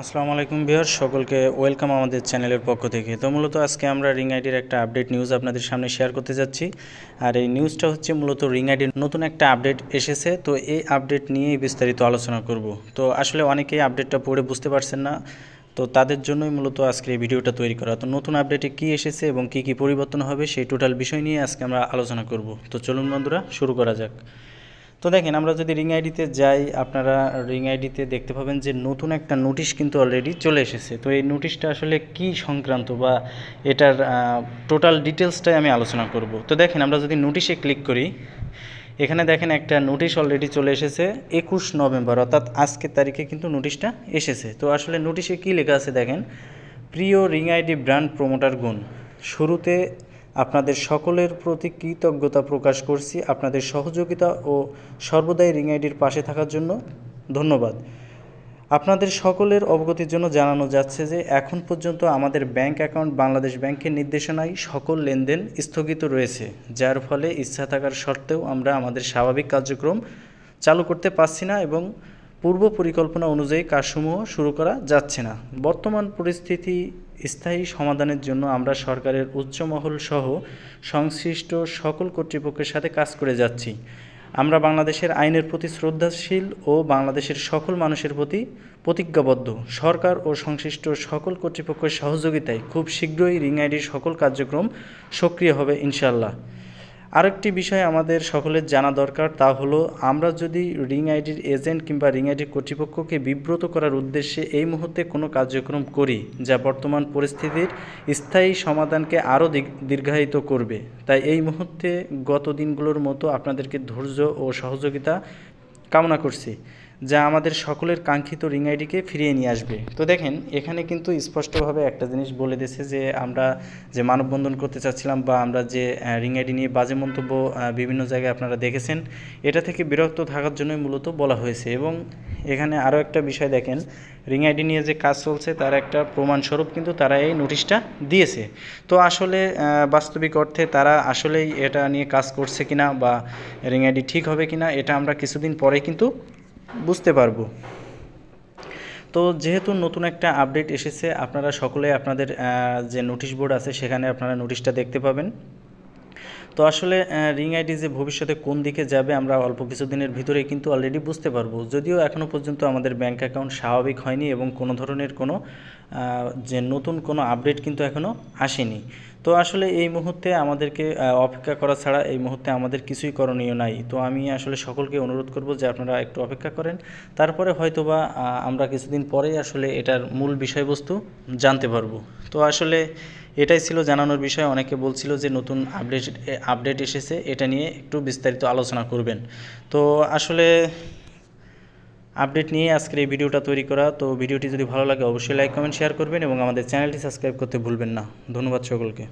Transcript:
আসসালামু আলাইকুম ভিউয়ার সকলকে ওয়েলকাম আমাদের চ্যানেলের পক্ষ থেকে তো মূলত আজকে আমরা রিং আইডির একটা আপডেট নিউজ আপনাদের সামনে শেয়ার করতে যাচ্ছি আর এই নিউজটা হচ্ছে মূলত রিং আইডির নতুন একটা আপডেট এসেছে তো এই আপডেট নিয়েই বিস্তারিত আলোচনা করব তো আসলে অনেকেই আপডেটটা পড়ে বুঝতে পারছেন না তো তাদের জন্যই মূলত আজকে এই ভিডিওটা তৈরি করা তো নতুন আপডেটে কি এসেছে এবং কি কি পরিবর্তন হবে সেই টোটাল বিষয় নিয়ে আজকে আমরা আলোচনা করব তো চলুন বন্ধুরা শুরু করা যাক তো দেখেন আমরা যদি রিং আইডিতে যাই আপনারা রিং আইডিতে দেখতে পাবেন যে নতুন একটা নোটিশ কিন্তু অলরেডি চলে এসেছে তো এই নোটিশটা আসলে কি সংক্রান্ত বা এটার টোটাল ডিটেলসটাই আমি আলোচনা করব তো দেখেন আমরা যদি নোটিশে ক্লিক করি এখানে দেখেন একটা নোটিশ অলরেডি চলে এসেছে একুশ নভেম্বর অর্থাৎ আজকের তারিখে কিন্তু নোটিশটা এসেছে তো আসলে নোটিশে কি লেখা আছে দেখেন প্রিয় রিং আইডি ব্র্যান্ড প্রমোটার গুণ শুরুতে আপনাদের সকলের প্রতি কৃতজ্ঞতা প্রকাশ করছি আপনাদের সহযোগিতা ও সর্বদাই রিং আইডির পাশে থাকার জন্য ধন্যবাদ আপনাদের সকলের অবগতির জন্য জানানো যাচ্ছে যে এখন পর্যন্ত আমাদের ব্যাংক অ্যাকাউন্ট বাংলাদেশ ব্যাংকের নির্দেশনায় সকল লেনদেন স্থগিত রয়েছে যার ফলে ইচ্ছা থাকার সত্ত্বেও আমরা আমাদের স্বাভাবিক কার্যক্রম চালু করতে পারছি না এবং পূর্ব পরিকল্পনা অনুযায়ী কাজসমূহ শুরু করা যাচ্ছে না বর্তমান পরিস্থিতি স্থায়ী সমাধানের জন্য আমরা সরকারের উচ্চমহল সহ সংশ্লিষ্ট সকল কর্তৃপক্ষের সাথে কাজ করে যাচ্ছি আমরা বাংলাদেশের আইনের প্রতি শ্রদ্ধাশীল ও বাংলাদেশের সকল মানুষের প্রতি প্রতিজ্ঞাবদ্ধ সরকার ও সংশ্লিষ্ট সকল কর্তৃপক্ষের সহযোগিতায় খুব শীঘ্রই রিং আইডির সকল কার্যক্রম সক্রিয় হবে ইনশাল্লাহ আরেকটি বিষয় আমাদের সকলের জানা দরকার তা হলো আমরা যদি রিং আইডির এজেন্ট কিংবা রিং আইডির কর্তৃপক্ষকে বিব্রত করার উদ্দেশ্যে এই মুহূর্তে কোনো কার্যক্রম করি যা বর্তমান পরিস্থিতির স্থায়ী সমাধানকে আরও দীর্ঘায়িত করবে তাই এই মুহূর্তে গত দিনগুলোর মতো আপনাদেরকে ধৈর্য ও সহযোগিতা কামনা করছি যা আমাদের সকলের কাঙ্ক্ষিত রিং আইডিকে ফিরিয়ে নিয়ে আসবে তো দেখেন এখানে কিন্তু স্পষ্টভাবে একটা জিনিস বলে দিয়েছে যে আমরা যে মানববন্ধন করতে চাচ্ছিলাম বা আমরা যে রিং আইডি নিয়ে বাজে মন্তব্য বিভিন্ন জায়গায় আপনারা দেখেছেন এটা থেকে বিরক্ত থাকার জন্যই মূলত বলা হয়েছে এবং এখানে আরও একটা বিষয় দেখেন রিং আইডি নিয়ে যে কাজ চলছে তার একটা প্রমাণস্বরূপ কিন্তু তারা এই নোটিশটা দিয়েছে তো আসলে বাস্তবিক অর্থে তারা আসলেই এটা নিয়ে কাজ করছে কিনা বা রিং আইডি ঠিক হবে কিনা এটা আমরা কিছুদিন পরে কিন্তু বুঝতে পারবো তো যেহেতু নতুন একটা আপডেট এসেছে আপনারা সকলে আপনাদের যে নোটিশ বোর্ড আছে সেখানে আপনারা নোটিশটা দেখতে পাবেন তো আসলে রিং আইডি যে ভবিষ্যতে কোন দিকে যাবে আমরা অল্প কিছু দিনের ভিতরে কিন্তু অলরেডি বুঝতে পারবো যদিও এখনও পর্যন্ত আমাদের ব্যাঙ্ক অ্যাকাউন্ট স্বাভাবিক হয়নি এবং কোনো ধরনের কোনো যে নতুন কোনো আপডেট কিন্তু এখনও আসেনি তো আসলে এই মুহূর্তে আমাদেরকে অপেক্ষা করা ছাড়া এই মুহূর্তে আমাদের কিছুই করণীয় নাই তো আমি আসলে সকলকে অনুরোধ করব যে আপনারা একটু অপেক্ষা করেন তারপরে হয়তোবা আমরা কিছুদিন পরেই আসলে এটার মূল বিষয়বস্তু জানতে পারবো তো আসলে এটাই ছিল জানানোর বিষয় অনেকে বলছিল যে নতুন আপডেট আপডেট এসেছে এটা নিয়ে একটু বিস্তারিত আলোচনা করবেন তো আসলে আপডেট নিয়ে আজকের এই ভিডিওটা তৈরি করা তো ভিডিওটি যদি ভালো লাগে অবশ্যই লাইক কমেন্ট শেয়ার করবেন এবং আমাদের চ্যানেলটি সাবস্ক্রাইব করতে ভুলবেন না ধন্যবাদ সকলকে